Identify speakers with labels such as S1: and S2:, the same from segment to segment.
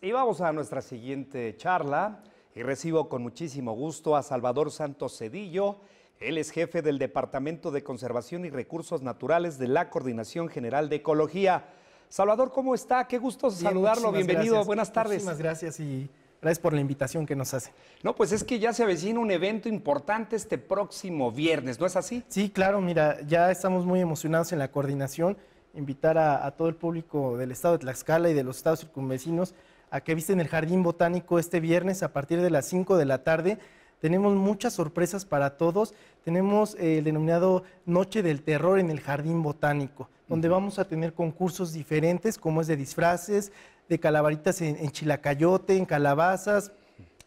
S1: Y vamos a nuestra siguiente charla y recibo con muchísimo gusto a Salvador Santos Cedillo. Él es jefe del Departamento de Conservación y Recursos Naturales de la Coordinación General de Ecología. Salvador, ¿cómo está? Qué gusto saludarlo. Bienvenido. Buenas tardes. Muchísimas gracias y gracias por la invitación que nos hace. No, pues es que ya se avecina un evento
S2: importante este próximo viernes, ¿no es así? Sí, claro. Mira, ya estamos muy emocionados en la coordinación invitar a, todo el público del estado de Tlaxcala y de los estados circunvecinos a que visiten el Jardín Botánico este viernes a partir de las 5 de la tarde. Tenemos muchas sorpresas para todos. Tenemos eh, el denominado Noche del Terror en el Jardín Botánico, donde vamos a tener concursos diferentes, como es de disfraces, de calaveritas en, en chilacayote, en calabazas,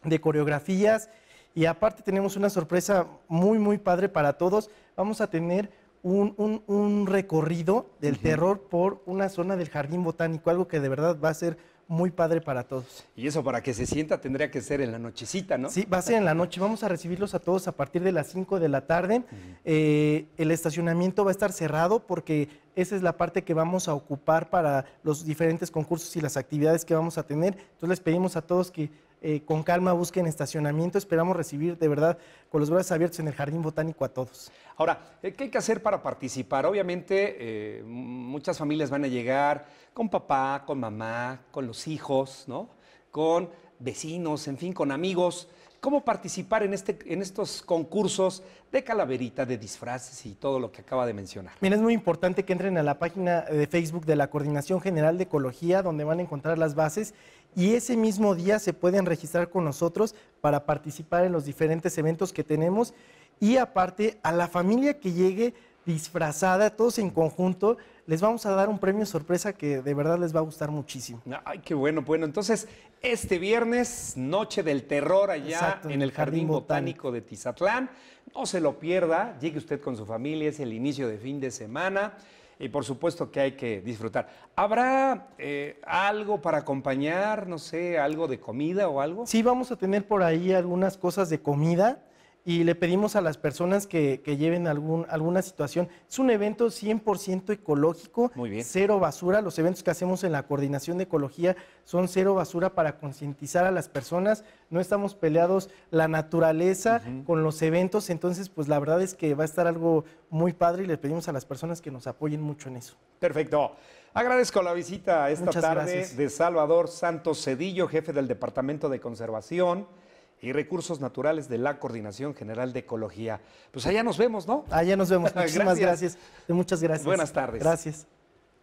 S2: de coreografías. Y aparte tenemos una sorpresa muy, muy padre para todos. Vamos a tener un, recorrido del terror por una zona del jardín botánico, algo que de verdad va a ser muy padre para todos.
S1: Y eso para que se sienta tendría que ser en la nochecita, ¿no? Sí,
S2: va a ser en la noche. Vamos a recibirlos a todos a partir de las 5 de la tarde. Eh, el estacionamiento va a estar cerrado porque esa es la parte que vamos a ocupar para los diferentes concursos y las actividades que vamos a tener. Entonces les pedimos a todos que eh, con calma busquen estacionamiento. Esperamos recibir de verdad con los brazos abiertos en el Jardín Botánico a todos.
S1: Ahora, eh, ¿qué hay que hacer para participar? Obviamente, eh, muchas familias van a llegar con papá, con mamá, con los hijos, ¿no? Con vecinos, en fin, con amigos. ¿Cómo participar en, este, en estos concursos de calaverita, de disfraces y todo lo que acaba de mencionar?
S2: Mira, es muy importante que entren a la página de Facebook de la Coordinación General de Ecología, donde van a encontrar las bases y ese mismo día se pueden registrar con nosotros para participar en los diferentes eventos que tenemos y aparte a la familia que llegue disfrazada, todos en conjunto, les vamos a dar un premio sorpresa que de verdad les va a gustar muchísimo.
S1: Ay, qué bueno. Bueno, entonces, este viernes, Noche del Terror allá en el Jardín, Botánico. Botánico de Tizatlán. No se lo pierda, llegue usted con su familia, es el inicio de fin de semana y por supuesto que hay que disfrutar. ¿Habrá eh, algo para acompañar,
S2: no sé, algo de comida o algo? Sí, vamos a tener por ahí algunas cosas de comida y le pedimos a las personas que, lleven algún, alguna situación. Es un evento 100% ecológico, cero basura. Los eventos que hacemos en la coordinación de ecología son cero basura para concientizar a las personas. No estamos peleados la naturaleza con los eventos, entonces pues la verdad es que va a estar algo muy padre y le pedimos a las personas que nos apoyen mucho en eso.
S1: Perfecto. Agradezco la visita esta tarde de Salvador Santos Cedillo, jefe del Departamento de Conservación y Recursos Naturales de la Coordinación General de Ecología. Pues allá nos vemos, ¿no? Allá nos vemos. Muchísimas gracias. gracias. Muchas gracias. Buenas tardes. Gracias.